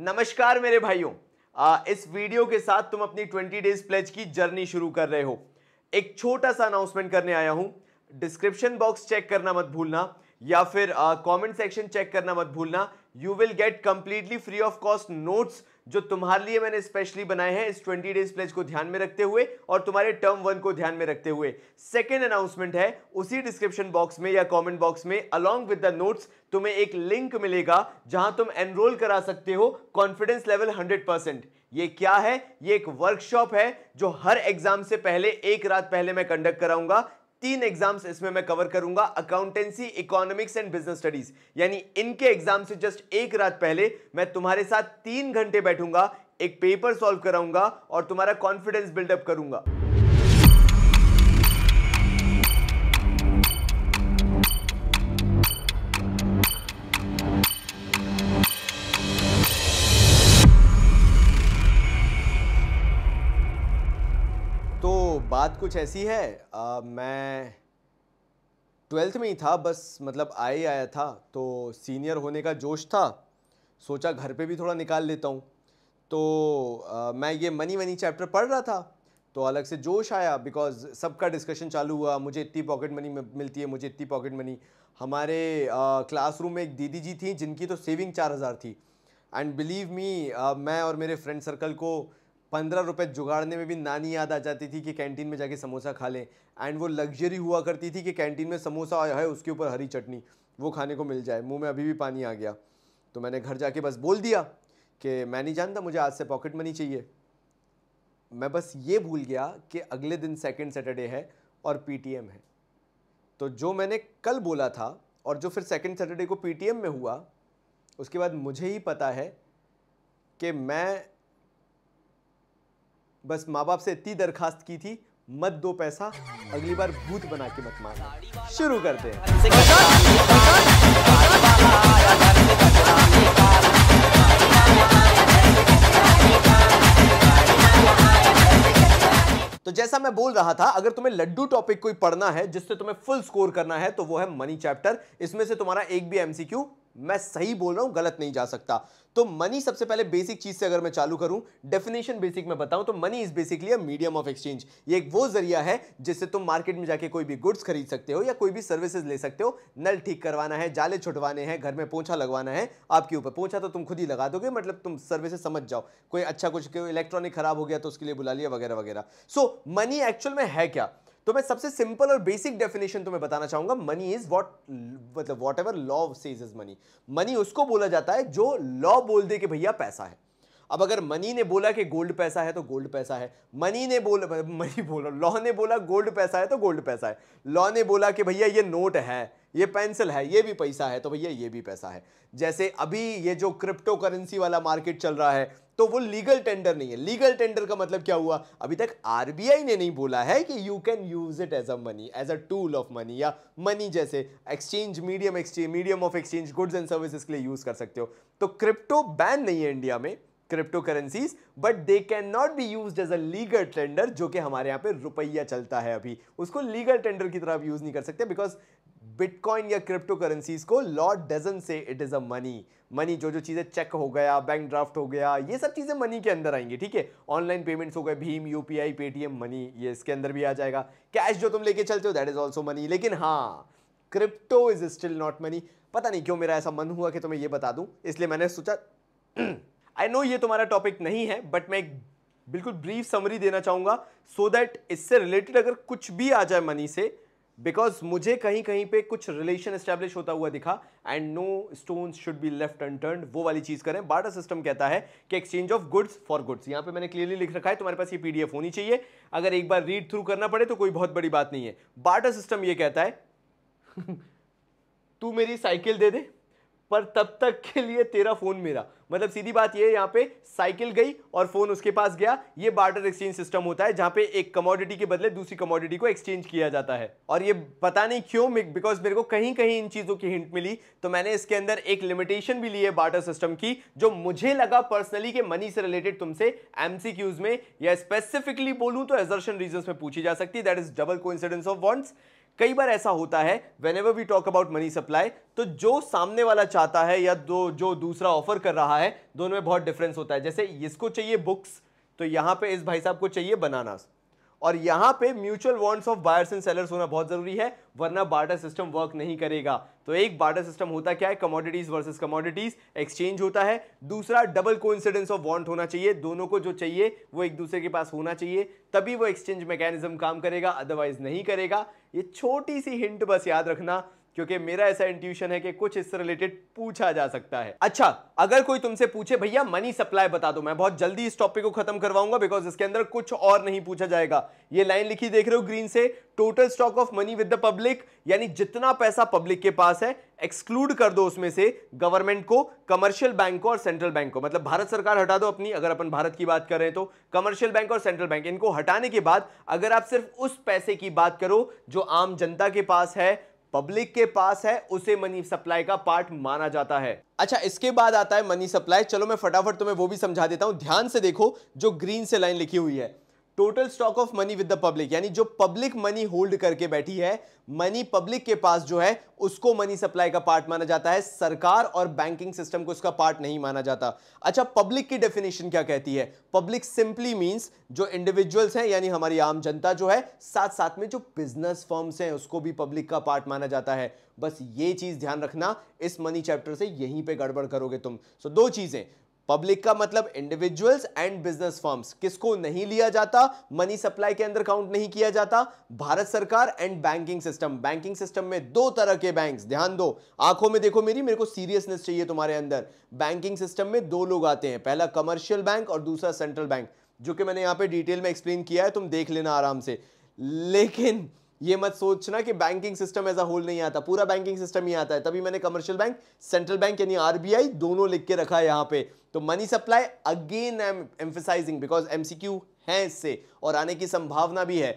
नमस्कार मेरे भाइयों इस वीडियो के साथ तुम अपनी 20 डेज प्लेज की जर्नी शुरू कर रहे हो एक छोटा सा अनाउंसमेंट करने आया हूं डिस्क्रिप्शन बॉक्स चेक करना मत भूलना या फिर कमेंट सेक्शन चेक करना मत भूलना you will get completely free of cost notes जो तुम्हारे लिए मैंने स्पेशली बनाए हैं इस 20 डेज प्लेज को ध्यान में रखते हुए और तुम्हारे टर्म वन को ध्यान में रखते हुए सेकेंड अनाउंसमेंट है उसी डिस्क्रिप्शन बॉक्स में या कॉमेंट बॉक्स में अलॉन्ग विद द नोट्स तुम्हें एक लिंक मिलेगा जहां तुम एनरोल करा सकते हो कॉन्फिडेंस लेवल हंड्रेड परसेंट ये क्या है ये एक वर्कशॉप है जो हर एग्जाम से पहले एक रात पहले मैं कंडक्ट कराऊंगा तीन एग्जाम्स इसमें मैं कवर करूंगा accountancy economics and business studies यानी इनके एग्जाम से जस्ट एक रात पहले मैं तुम्हारे साथ तीन घंटे बैठूंगा एक पेपर सॉल्व कराऊंगा और तुम्हारा कॉन्फिडेंस बिल्डअप करूंगा कुछ ऐसी है आ, मैं ट्वेल्थ में ही था बस मतलब आए ही आया था तो सीनियर होने का जोश था सोचा घर पे भी थोड़ा निकाल लेता हूँ तो आ, मैं ये मनी मनी चैप्टर पढ़ रहा था तो अलग से जोश आया बिकॉज सबका डिस्कशन चालू हुआ मुझे इतनी पॉकेट मनी मिलती है मुझे इतनी पॉकेट मनी हमारे क्लासरूम में एक दीदी जी थी जिनकी तो सेविंग चार हज़ार थी एंड बिलीव मी मैं और मेरे फ्रेंड सर्कल को पंद्रह रुपये जुगाड़ने में भी नानी याद आ जाती थी कि कैंटीन में जाके समोसा खा लें एंड वो लग्जरी हुआ करती थी कि कैंटीन में समोसा है उसके ऊपर हरी चटनी वो खाने को मिल जाए मुँह में अभी भी पानी आ गया तो मैंने घर जाके बस बोल दिया कि मैं नहीं जानता मुझे आज से पॉकेट मनी चाहिए मैं बस ये भूल गया कि अगले दिन सेकेंड सैटरडे है और पी है तो जो मैंने कल बोला था और जो फिर सेकेंड सैटरडे को पी में हुआ उसके बाद मुझे ही पता है कि मैं बस माँ बाप से इतनी दरखास्त की थी मत दो पैसा अगली बार भूत बना के मत मारना शुरू करते हैं तो जैसा मैं बोल रहा था अगर तुम्हें लड्डू टॉपिक कोई पढ़ना है जिससे तुम्हें फुल स्कोर करना है तो वो है मनी चैप्टर इसमें से तुम्हारा एक भी एमसीक्यू मैं सही बोल रहा हूं गलत नहीं जा सकता तो मनी सबसे पहले बेसिक चीज से अगर मैं चालू करूं डेफिनेशन बेसिक में बताऊं तो money is basically medium of exchange ये एक वो जरिया है जिससे तुम मार्केट में जाके कोई भी गुड्स खरीद सकते हो या कोई भी सर्विसेज ले सकते हो नल ठीक करवाना है जाले छुटवाने हैं घर में पोछा लगवाना है आपके ऊपर पोछा तो तुम खुद ही लगा दोगे मतलब तुम सर्विसेज समझ जाओ कोई अच्छा कुछ इलेक्ट्रॉनिक खराब हो गया तो उसके लिए बुला लिया वगैरह वगैरह सो मनी एक्चुअल में है क्या तो मैं सबसे सिंपल और बेसिक डेफिनेशन तुम्हें बताना चाहूंगा मनी इज वॉट मतलब whatever law says is money money उसको बोला जाता है जो लॉ बोल दे कि भैया पैसा है अब अगर मनी ने बोला कि गोल्ड पैसा है तो गोल्ड पैसा है मनी ने बोला मनी बोला लॉ ने बोला गोल्ड पैसा है तो गोल्ड पैसा है लॉ ने बोला कि भैया ये नोट है ये पेंसिल है ये भी पैसा है तो भैया ये भी पैसा है जैसे अभी ये जो क्रिप्टो करेंसी वाला मार्केट चल रहा है तो वो लीगल टेंडर नहीं है लीगल टेंडर का मतलब क्या हुआ अभी तक आरबीआई ने नहीं बोला है कि you can use it as a money as a tool of money या मनी जैसे exchange medium exchange medium of exchange goods and services के लिए यूज कर सकते हो तो क्रिप्टो बैन नहीं है इंडिया में crypto currencies but they can not be use as a legal tender जो कि हमारे यहाँ पे रुपया चलता है अभी उसको लीगल टेंडर की तरह यूज नहीं कर सकते बिकॉज बिटकॉइन या क्रिप्टो करेंसीज को law doesn't say it is a money money जो जो चीज़ें चेक हो गया बैंक ड्राफ्ट हो गया ये सब चीज़ें मनी के अंदर आएंगी ठीक है ऑनलाइन पेमेंट्स हो गए भीम यूपीआई पेटीएम मनी ये इसके अंदर भी आ जाएगा कैश जो तुम लेके चलते हो दैट इज़ ऑल्सो मनी लेकिन हाँ crypto is still not money पता नहीं क्यों मेरा ऐसा मन हुआ कि तुम्हें ये बता दूं इसलिए मैंने सोचा आई नो ये तुम्हारा टॉपिक नहीं है बट मैं एक बिल्कुल ब्रीफ समरी देना चाहूंगा सो so दैट इससे रिलेटेड अगर कुछ भी आ जाए मनी से बिकॉज मुझे कहीं कहीं पे कुछ रिलेशन स्टैब्लिश होता हुआ दिखा and no stone should be left unturned वो वाली चीज़ करें बार्टर सिस्टम कहता है कि exchange of goods for goods यहां पे मैंने क्लियरली लिख रखा है तुम्हारे पास ये पीडीएफ होनी चाहिए अगर एक बार रीड थ्रू करना पड़े तो कोई बहुत बड़ी बात नहीं है बार्टर सिस्टम ये कहता है तू मेरी साइकिल दे दे पर तब तक के लिए तेरा फोन मेरा मतलब सीधी बात ये यहाँ पे साइकिल गई और फोन उसके पास गया ये बार्टर एक्सचेंज सिस्टम होता है जहाँ पे एक कमोडिटी के बदले दूसरी कमोडिटी को एक्सचेंज किया जाता है और ये पता नहीं क्यों बिकॉज मेरे को कहीं कहीं इन चीज़ों की हिंट मिली तो मैंने इसके अंदर एक लिमिटेशन भी ली है बार्टर सिस्टम की जो मुझे लगा पर्सनली के मनी से रिलेटेड तुमसे एम में या स्पेसिफिकली बोलूँ तो एजर्शन रीजन में पूछी जा सकती है दैट इज डबल को ऑफ वॉन्ट्स कई बार ऐसा होता है whenever we talk about money supply तो जो सामने वाला चाहता है या दो जो दूसरा ऑफर कर रहा है दोनों में बहुत डिफरेंस होता है जैसे इसको चाहिए बुक्स तो यहाँ पे इस भाई साहब को चाहिए बनानास और यहां पे mutual wants of buyers and sellers होना बहुत जरूरी है वरना बार्टर सिस्टम वर्क नहीं करेगा तो एक बार्टर सिस्टम होता क्या है कमोडिटीज वर्सेस कमोडिटीज एक्सचेंज होता है दूसरा डबल कोइंसिडेंस ऑफ वॉन्ट होना चाहिए दोनों को जो चाहिए वो एक दूसरे के पास होना चाहिए तभी वो एक्सचेंज मैकेनिज्म काम करेगा अदरवाइज नहीं करेगा ये छोटी सी हिंट बस याद रखना क्योंकि मेरा ऐसा इंट्यूशन है कि कुछ इससे रिलेटेड पूछा जा सकता है अच्छा अगर कोई तुमसे पूछे भैया मनी सप्लाई बता दो मैं बहुत जल्दी इस टॉपिक को खत्म करवाऊंगा बिकॉज इसके अंदर कुछ और नहीं पूछा जाएगा ये लाइन लिखी देख रहे हो ग्रीन से total stock of money with the public यानी जितना पैसा पब्लिक के पास है एक्सक्लूड कर दो उसमें से गवर्नमेंट को कमर्शियल बैंक को और सेंट्रल बैंक को मतलब भारत सरकार हटा दो अपनी अगर अपन भारत की बात कर रहे हैं तो कमर्शियल बैंक और सेंट्रल बैंक इनको हटाने के बाद अगर आप सिर्फ उस पैसे की बात करो जो आम जनता के पास है पब्लिक के पास है उसे मनी सप्लाई का पार्ट माना जाता है अच्छा इसके बाद आता है मनी सप्लाई चलो मैं फटाफट तुम्हें वो भी समझा देता हूं ध्यान से देखो जो ग्रीन से लाइन लिखी हुई है total stock of money with the public यानी जो पब्लिक मनी होल्ड करके बैठी है मनी पब्लिक के पास जो है उसको मनी सप्लाई का पार्ट माना जाता है सरकार और बैंकिंग सिस्टम को उसका पार्ट नहीं माना जाता अच्छा पब्लिक की डेफिनेशन क्या कहती है पब्लिक सिंपली मींस जो इंडिविजुअल्स हैं यानी हमारी आम जनता जो है साथ साथ में जो बिजनेस फर्म्स हैं उसको भी पब्लिक का पार्ट माना जाता है बस ये चीज ध्यान रखना इस मनी चैप्टर से यहीं पर गड़बड़ करोगे तुम सो so, दो चीजें पब्लिक का मतलब इंडिविजुअल्स एंड बिजनेस फर्म्स किसको नहीं लिया जाता मनी सप्लाई के अंदर काउंट नहीं किया जाता भारत सरकार and banking system banking system में दो तरह के बैंक्स ध्यान दो आंखों में देखो मेरी मेरे को सीरियसनेस चाहिए तुम्हारे अंदर बैंकिंग सिस्टम में दो लोग आते हैं पहला कमर्शियल बैंक और दूसरा सेंट्रल बैंक जो कि मैंने यहां पर डिटेल में एक्सप्लेन किया है तुम देख लेना आराम से लेकिन ये मत सोचना कि banking system as a whole नहीं आता पूरा बैंकिंग सिस्टम ही आता है तभी मैंने कमर्शियल बैंक सेंट्रल बैंक यानी आरबीआई दोनों लिख के रखा है यहाँ पे तो money supply again I am emphasizing because MCQ है इससे और आने की संभावना भी है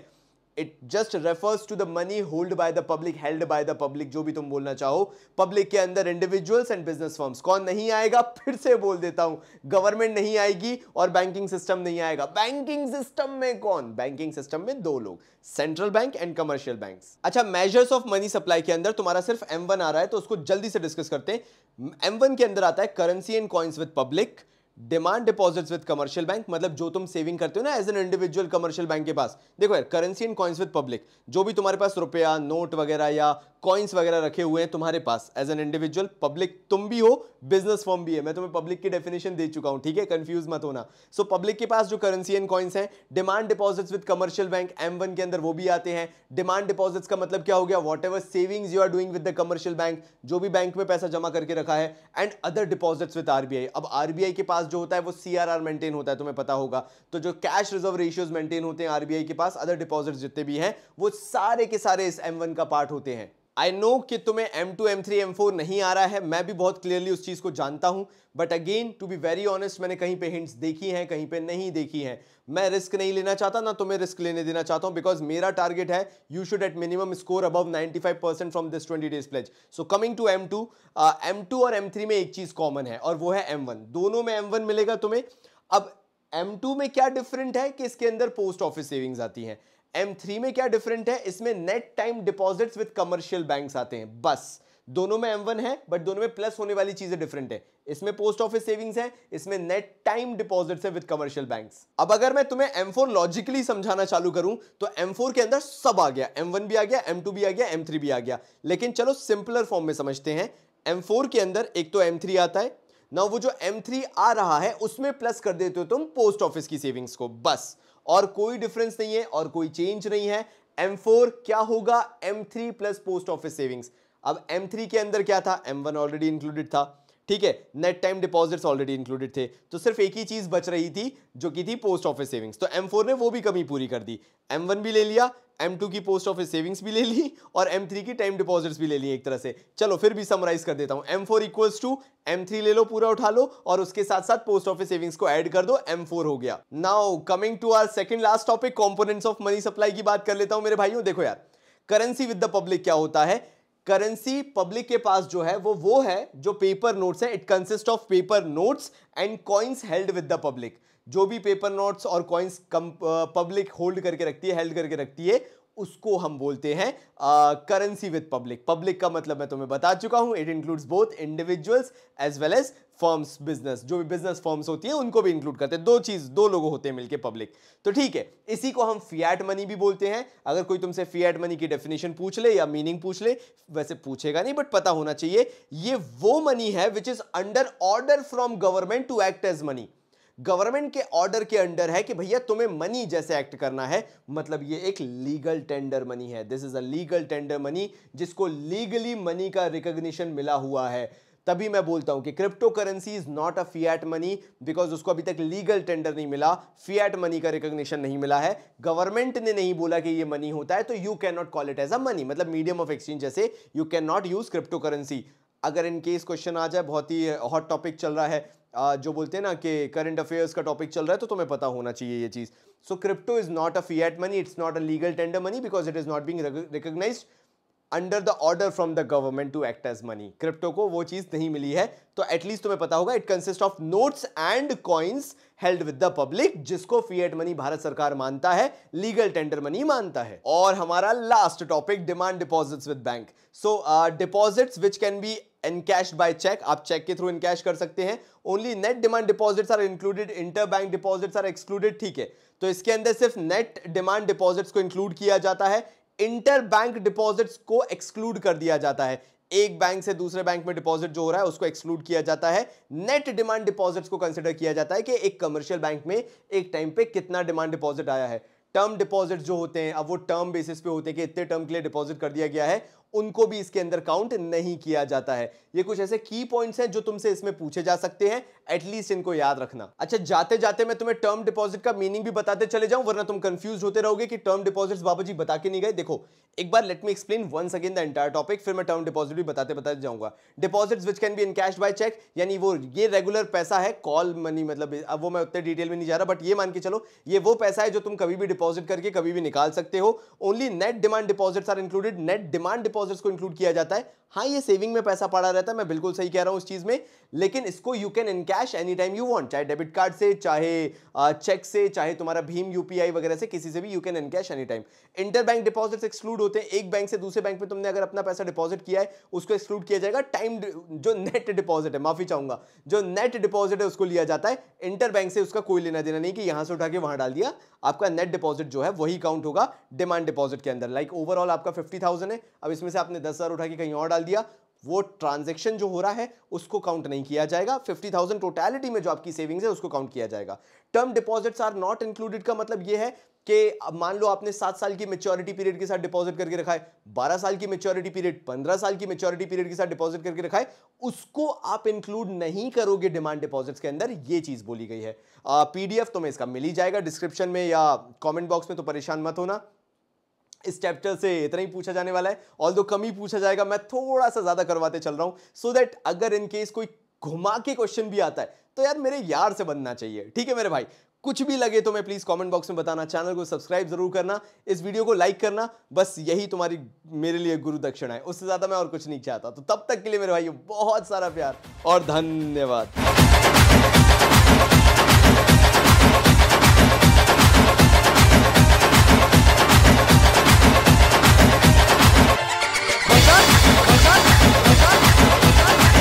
it just refers to the money hold by the public held by the public जो भी तुम बोलना चाहो पब्लिक के अंदर इंडिविजुअल्स एंड बिजनेस फॉर्म्स कौन नहीं आएगा फिर से बोल देता हूं गवर्नमेंट नहीं आएगी और बैंकिंग सिस्टम नहीं आएगा बैंकिंग सिस्टम में कौन बैंकिंग सिस्टम में दो लोग central bank and commercial bank अच्छा मेजर्स ऑफ मनी सप्लाई के अंदर तुम्हारा सिर्फ एम आ रहा है तो उसको जल्दी से डिस्कस करते हैं एम के अंदर आता है currency and coins with public demand deposits with commercial bank मतलब जो तुम सेविंग करते हो ना as an individual commercial bank के पास देखो यार currency and coins with public जो भी तुम्हारे पास रुपया नोट वगैरह या कॉइन्स वगैरह रखे हुए हैं तुम्हारे पास एज एन इंडिविजुअल पब्लिक तुम भी हो बिजनेस फॉर्म भी है मैं तुम्हें पब्लिक की डेफिनेशन दे चुका हूं ठीक है कंफ्यूज मत होना सो so, पब्लिक के पास जो करेंसी एंड कॉइन्स हैं demand deposits with commercial bank M के अंदर वो भी आते हैं डिमांड डिपॉजिट्स का मतलब क्या हो गया whatever savings you are doing with the commercial bank जो भी बैंक में पैसा जमा करके रखा है and other deposits with RBI अब आरबीआई के पास पास जो होता है वो सी मेंटेन होता है तुम्हें पता होगा तो जो कैश रिजर्व रेशियोज मेंटेन होते हैं आरबीआई के पास अदर डिपॉजिट जितने भी हैं वो सारे के सारे इस एम का पार्ट होते हैं आई नो कि तुम्हें M two M three M four नहीं आ रहा है मैं भी बहुत क्लियरली उस चीज़ को जानता हूँ but again to be very honest मैंने कहीं पे हिंट्स देखी हैं कहीं पे नहीं देखी हैं मैं रिस्क नहीं लेना चाहता ना तुम्हें रिस्क लेने देना चाहता हूँ बिकॉज मेरा टारगेट है you should at minimum score above five percent from this twenty days pledge so coming to M two M two और एम थ्री में एक चीज़ कॉमन है और वो है एम वन दोनों में एम वन मिलेगा तुम्हें अब एम टू में क्या डिफरेंट है कि इसके अंदर पोस्ट ऑफिस सेविंग्स आती हैं एम थ्री में क्या डिफरेंट है इसमें net time deposits with commercial banks आते हैं बस दोनों में एम वन है बट दोनों में प्लस होने वाली चीजें डिफरेंट है इसमें पोस्ट ऑफिस सेविंग्स है इसमें नेट टाइम डिपॉजिट है विद कमर्शियल बैंक्स अब अगर मैं तुम्हें एम फोर लॉजिकली समझाना चालू करूं तो एम फोर के अंदर सब आ गया एम वन भी आ गया एम टू भी आ गया एम थ्री भी आ गया लेकिन चलो सिंपलर फॉर्म में समझते हैं एम फोर के अंदर एक तो एम थ्री आता है ना वो जो M3 आ रहा है उसमें प्लस कर देते हो तुम पोस्ट ऑफिस की सेविंग्स को बस और कोई डिफरेंस नहीं है और कोई चेंज नहीं है M4 क्या होगा M3 plus post office savings अब M3 के अंदर क्या था M1 ऑलरेडी इंक्लूडेड था ठीक है net time deposits already included थे तो सिर्फ एक ही चीज़ बच रही थी जो कि थी पोस्ट ऑफिस सेविंग्स तो एम फोर ने वो भी कमी पूरी कर दी एम वन भी ले लिया एम टू की पोस्ट ऑफिस सेविंग्स भी ले ली और एम थ्री की टाइम डिपॉजिट्स भी ले ली एक तरह से चलो फिर भी समराइज कर देता हूं M four equals to M three ले लो पूरा उठा लो और उसके साथ साथ पोस्ट ऑफिस सेविंग्स को ऐड कर दो एम फोर हो गया now coming to our second last topic components of money supply की बात कर लेता हूं मेरे भाइयों देखो यार करेंसी विद द पब्लिक क्या होता है करेंसी पब्लिक के पास जो है वो वो है जो पेपर नोट्स है it consist of paper notes and coins held with the public जो भी पेपर नोट्स और कॉइन्स पब्लिक होल्ड करके रखती है हेल्ड करके रखती है उसको हम बोलते हैं करेंसी विद पब्लिक पब्लिक का मतलब मैं तुम्हें बता चुका हूं it includes both individuals as well as firms business जो भी बिजनेस फर्म्स होती है उनको भी इंक्लूड करते हैं दो चीज दो लोगों होते हैं मिलके पब्लिक तो ठीक है इसी को हम फियाट मनी भी बोलते हैं अगर कोई तुमसे फियाट मनी की डेफिनेशन पूछ ले या मीनिंग पूछ ले वैसे पूछेगा नहीं बट पता होना चाहिए ये वो मनी है which is under order from government to act as money government के ऑर्डर के अंडर है कि भैया तुम्हें मनी जैसे एक्ट करना है मतलब ये एक लीगल टेंडर मनी है this is a legal tender money जिसको लीगली मनी का रिकग्निशन मिला हुआ है तभी मैं बोलता हूं कि crypto currency is not a fiat money because उसको अभी तक लीगल टेंडर नहीं मिला फिएट मनी का रिकॉग्निशन नहीं मिला है गवर्नमेंट ने नहीं बोला कि ये मनी होता है तो you can not call it as a money मतलब मीडियम ऑफ एक्सचेंज जैसे you can not use crypto currency अगर इनकेस क्वेश्चन आ जाए बहुत ही हॉट टॉपिक चल रहा है जो बोलते हैं ना कि करंट अफेयर्स का टॉपिक चल रहा है तो तुम्हें पता होना चाहिए ये चीज़ so crypto is not a fiat money it's not a legal tender money because it is not being recognised under the order from the government to act as money crypto को वो चीज़ नहीं मिली है तो एटलीस्ट तुम्हें पता होगा it consist of notes and coins held with the public जिसको fiat money Bharat सरकार मानता है लीगल टेंडर मनी मानता है और हमारा last topic demand deposit with bank so deposit which can be cash by cheque आप चेक के थ्रू इनकैश कर सकते हैं only net demand deposits are included inter bank deposits are excluded ठीक है तो इसके अंदर सिर्फ नेट डिमांड डिपॉजिट्स को इंक्लूड किया जाता है इंटर बैंक डिपॉजिट्स को एक्सक्लूड कर दिया जाता है एक बैंक से दूसरे बैंक में डिपॉजिट जो हो रहा है उसको एक्सक्लूड किया जाता है नेट डिमांड डिपॉजिट्स को कंसिडर किया जाता है कि एक कमर्शियल बैंक में एक टाइम पे कितना डिमांड डिपॉजिट आया है टर्म डिपॉजिट जो होते हैं अब वो टर्म बेसिस पे होते हैं कि इतने टर्म के लिए डिपॉजिट कर दिया गया है उनको भी इसके अंदर काउंट नहीं किया जाता है ये कुछ ऐसे की पॉइंट्स हैं जो तुमसे इसमें पूछे जा सकते हैं एटलीस्ट इनको याद रखना अच्छा जाते जाते मैं तुम्हें टर्म डिपॉजिट का मीनिंग भी बताते चले जाऊं वरना तुम कंफ्यूज होते रहोगे कि टर्म डिपॉजिट्स बाबा जी बता के नहीं गए देखो एक बार let me explain once again the entire topic फिर मैं टर्म डिपॉजिट भी बताते बताते जाऊंगा deposits which can be in cash by cheque यानी वो ये रेगुलर पैसा है कॉल मनी मतलब अब वो मैं उतने डिटेल में नहीं जा रहा बट ये मान के चलो ये वो पैसा है जो तुम कभी भी डिपॉजिट करके कभी भी निकाल सकते हो only net demand deposits are included net demand deposits को इंक्लूड किया जाता है हाँ ये सेविंग में पैसा पड़ा रहता है मैं बिल्कुल सही कह रहा हूँ उस चीज़ में लेकिन इसको you can in cash any time you want चाहे डेबिट कार्ड से चाहे चेक से चाहे तुम्हारा भीम यू वगैरह से किसी से भी you can in cash any time inter bank deposits exclude होते हैं एक बैंक से दूसरे बैंक में तुमने अगर अपना पैसा डिपॉजिट किया है उसको एक्सक्लूड किया जाएगा टाइम जो नेट डिपॉजिट है माफी चाहूंगा जो नेट डिपॉजिट है उसको लिया जाता है इंटर बैंक से उसका कोई लेना देना नहीं कि यहां से उठा के वहां डाल दिया आपका नेट डिपॉजिट जो है वही काउंट होगा डिमांड डिपॉजिट के अंदर लाइक like, ओवरऑल आपका फिफ्टी है अब इसमें उसमें से आपने दस हज़ार उठा के कहीं और डाल दिया वो ट्रांजेक्शन जो हो रहा है उसको काउंट नहीं किया जाएगा फिफ्टी थाउजेंड टोटैलिटी में जो आपकी सेविंग्स है उसको काउंट किया जाएगा term deposits are not included का मतलब ये है कि मान लो आपने सात साल की मेच्योरिटी पीरियड के साथ डिपॉजिट करके रखा है बारह साल की मेच्योरिटी पीरियड पंद्रह साल की मेच्योरिटी पीरियड के साथ डिपॉजिट करके रखा है उसको आप इंक्लूड नहीं करोगे डिमांड डिपॉजिट्स के अंदर ये चीज़ बोली गई है पीडीएफ तो मैं इसका मिल ही जाएगा डिस्क्रिप्शन में या कॉमेंट बॉक्स में तो परेशान मत होना इस चैप्टर से इतना ही पूछा जाने वाला है ऑल दो कम ही पूछा जाएगा मैं थोड़ा सा ज़्यादा करवाते चल रहा हूं सो so दैट अगर इन केस कोई घुमा के क्वेश्चन भी आता है तो यार मेरे यार से बनना चाहिए ठीक है मेरे भाई कुछ भी लगे तो मैं प्लीज कमेंट बॉक्स में बताना चैनल को सब्सक्राइब जरूर करना इस वीडियो को लाइक करना बस यही तुम्हारी मेरे लिए गुरु दक्षिणा है उससे ज्यादा मैं और कुछ नहीं चाहता तो तब तक के लिए मेरे भाई बहुत सारा प्यार और धन्यवाद